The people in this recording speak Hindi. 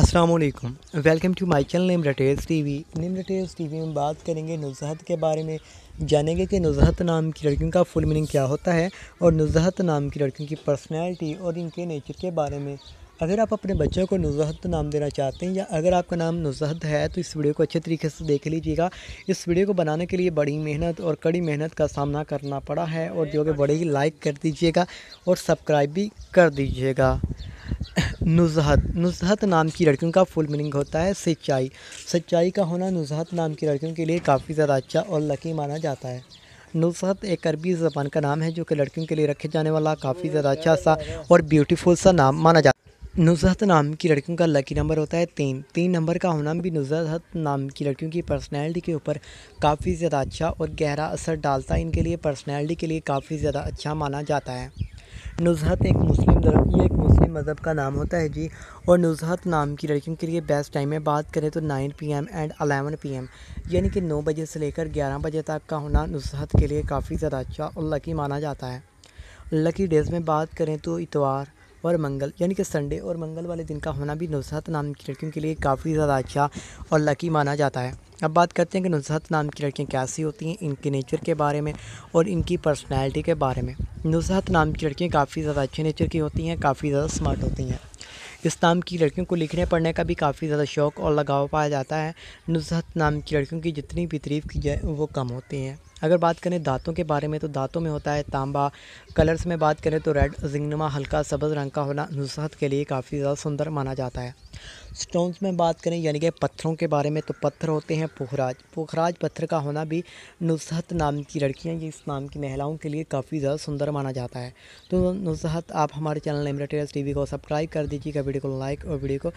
Aslam welcome to my channel निम रटेल्स टी वी निम रटेल्स टी वी में बात करेंगे नुजहत के बारे में जानेंगे कि नुजहत नाम की लड़कियों का फुल मीनिंग क्या होता है और नुजहत नाम की लड़कियों की पर्सनैलिटी और इनके नेचर के बारे में अगर आप अपने बच्चों को नुजहत नाम देना चाहते हैं या अगर आपका नाम नुजहत है तो इस वीडियो को अच्छे तरीके से देख लीजिएगा इस वीडियो को बनाने के लिए बड़ी मेहनत और कड़ी मेहनत का सामना करना पड़ा है और जो कि बड़े ही लाइक कर दीजिएगा और सब्सक्राइब भी कर दीजिएगा नुजहत नुजहत नाम की लड़कियों का फुल मीनिंग होता है सच्चाई सच्चाई का होना नुजहत नाम की लड़कियों के लिए काफ़ी ज़्यादा अच्छा और लकी माना जाता है नुसहत एक अरबी ज़बान का नाम है जो कि लड़कियों के लिए रखे जाने वाला काफ़ी ज़्यादा अच्छा सा और ब्यूटीफुल सा नाम माना जाता है नुसरत नाम की लड़कियों का लकी नंबर होता है तीन तीन नंबर का होना भी नुसरत नाम की लड़कियों की पर्सनैलिटी के ऊपर काफ़ी ज़्यादा अच्छा और गहरा असर डालता है इनके लिए पर्सनैलिटी के लिए काफ़ी ज़्यादा अच्छा माना जाता है नुजहत एक मुस्लिम ये एक मुस्लिम मज़हब का नाम होता है जी और नुजहत नाम की लड़कियों के लिए बेस्ट टाइम है बात करें तो nine P M and eleven P M यानी कि नौ बजे से लेकर ग्यारह बजे तक का होना नुजहत के लिए काफ़ी ज़्यादा अच्छा और लकी माना जाता है लकी डेज़ में बात करें तो इतवार और मंगल यानी कि संडे और मंगल वाले दिन का होना भी नुसरत नाम की लड़कियों के लिए काफ़ी ज़्यादा अच्छा और लकी माना जाता है अब बात करते हैं कि नुसरत नाम की लड़कियाँ कैसी होती हैं इनके नेचर के बारे में और इनकी पर्सनैलिटी के बारे में नुसरत नाम की लड़कियाँ काफ़ी ज़्यादा अच्छे नेचर की होती हैं काफ़ी ज़्यादा स्मार्ट होती हैं इस नाम की लड़कियों को लिखने पढ़ने का भी काफ़ी ज़्यादा शौक़ और लगाव पाया जाता है नुसरत नाम की लड़कियों की जितनी भी तरीफ़ की जाए वो कम होती हैं अगर बात करें दांतों के बारे में तो दांतों में होता है तांबा कलर्स में बात करें तो रेड जिंगनमा हल्का सब्ज़ रंग का होना नुसहत के लिए काफ़ी ज़्यादा सुंदर माना जाता है स्टोन्स में बात करें यानी कि पत्थरों के बारे में तो पत्थर होते हैं पोखराज पोखराज पत्थर का होना भी नुसहत नाम की लड़कियाँ ये इस नाम की महिलाओं के लिए काफ़ी ज़्यादा सुंदर माना जाता है तो नुसहत आप हमारे चैनल एमरा टी को सब्सक्राइब कर दीजिएगा वीडियो को लाइक और वीडियो को